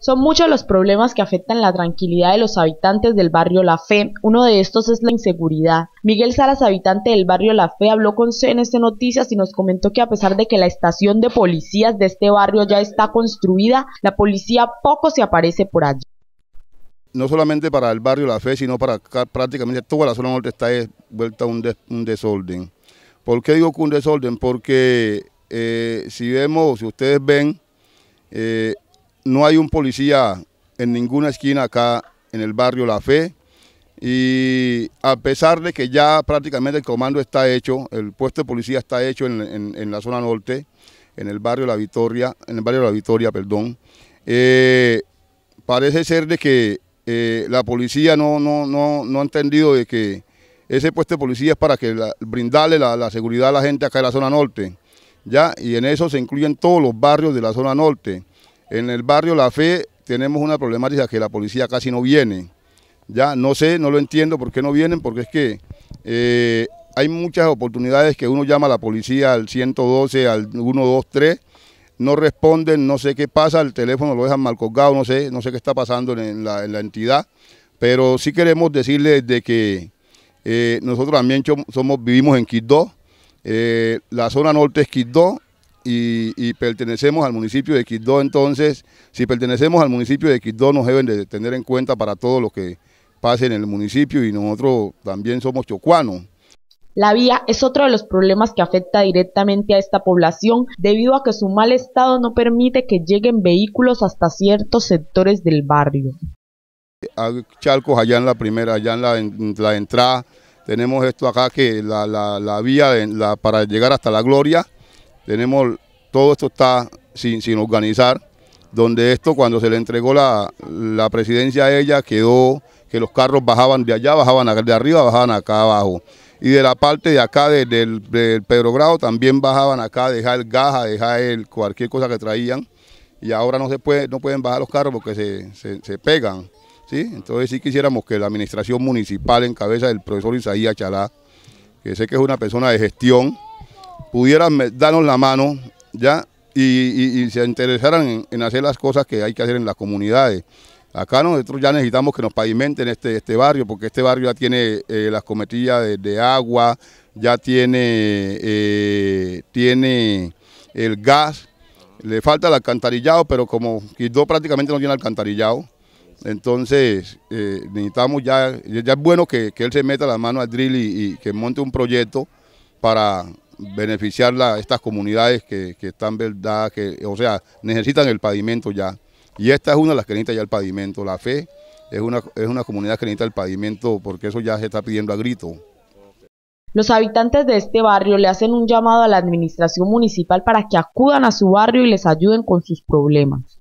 Son muchos los problemas que afectan la tranquilidad de los habitantes del barrio La Fe. Uno de estos es la inseguridad. Miguel Salas, habitante del barrio La Fe, habló con CNC Noticias y nos comentó que a pesar de que la estación de policías de este barrio ya está construida, la policía poco se aparece por allí. No solamente para el barrio La Fe, sino para prácticamente toda la zona norte está vuelta un, un desorden. ¿Por qué digo que un desorden? Porque eh, si vemos, si ustedes ven, eh, no hay un policía en ninguna esquina acá en el barrio La Fe. Y a pesar de que ya prácticamente el comando está hecho, el puesto de policía está hecho en, la zona norte, en el barrio La Victoria, en el barrio La Victoria, perdón, eh, parece ser de que eh, la policía no, no, no, no, ha entendido de que ese puesto de policía es para que brindarle la, seguridad a la gente acá en la zona norte, ¿ya? Y en eso se incluyen todos los barrios de la zona norte. En el barrio La Fe tenemos una problemática que la policía casi no viene. Ya no sé, no lo entiendo por qué no vienen, porque es que eh, hay muchas oportunidades que uno llama a la policía al 112, al 123, no responden, no sé qué pasa, el teléfono lo dejan mal colgado, no sé, no sé qué está pasando en la, entidad, pero sí queremos decirles de que eh, nosotros también somos, vivimos en Quito, eh, la zona norte es Quito y, pertenecemos al municipio de Quibdó, entonces, si pertenecemos al municipio de Quibdó, nos deben de tener en cuenta para todo lo que pase en el municipio y nosotros también somos chocuanos. La vía es otro de los problemas que afecta directamente a esta población debido a que su mal estado no permite que lleguen vehículos hasta ciertos sectores del barrio. Hay charcos allá en la primera, allá en la, entrada. Tenemos esto acá que la, la, vía para llegar hasta la Gloria tenemos, todo esto está sin, sin organizar, donde esto cuando se le entregó la, presidencia a ella quedó que los carros bajaban de allá, bajaban acá, de arriba, bajaban acá abajo. Y de la parte de acá, del, del, Pedro Grado, también bajaban acá, dejar el gaja, dejar el, cualquier cosa que traían. Y ahora no, se puede, no pueden bajar los carros porque se, pegan. ¿sí? Entonces sí quisiéramos que la administración municipal en cabeza del profesor Isaías Chalá, que sé que es una persona de gestión, pudieran darnos la mano, ¿ya? Y, se interesaran en, hacer las cosas que hay que hacer en las comunidades. Acá nosotros ya necesitamos que nos pavimenten este, este barrio, porque este barrio ya tiene eh, las cometillas de, agua, ya tiene, eh, tiene el gas, le falta el alcantarillado, pero como Quidó prácticamente no tiene alcantarillado, entonces, eh, necesitamos ya, ya es bueno que, él se meta la mano al drill y que monte un proyecto para beneficiar a estas comunidades que, están verdad, que, o sea, necesitan el pavimento ya. Y esta es una de las que necesita ya el pavimento. La fe es una, es una comunidad que necesita el pavimento porque eso ya se está pidiendo a grito. Los habitantes de este barrio le hacen un llamado a la administración municipal para que acudan a su barrio y les ayuden con sus problemas.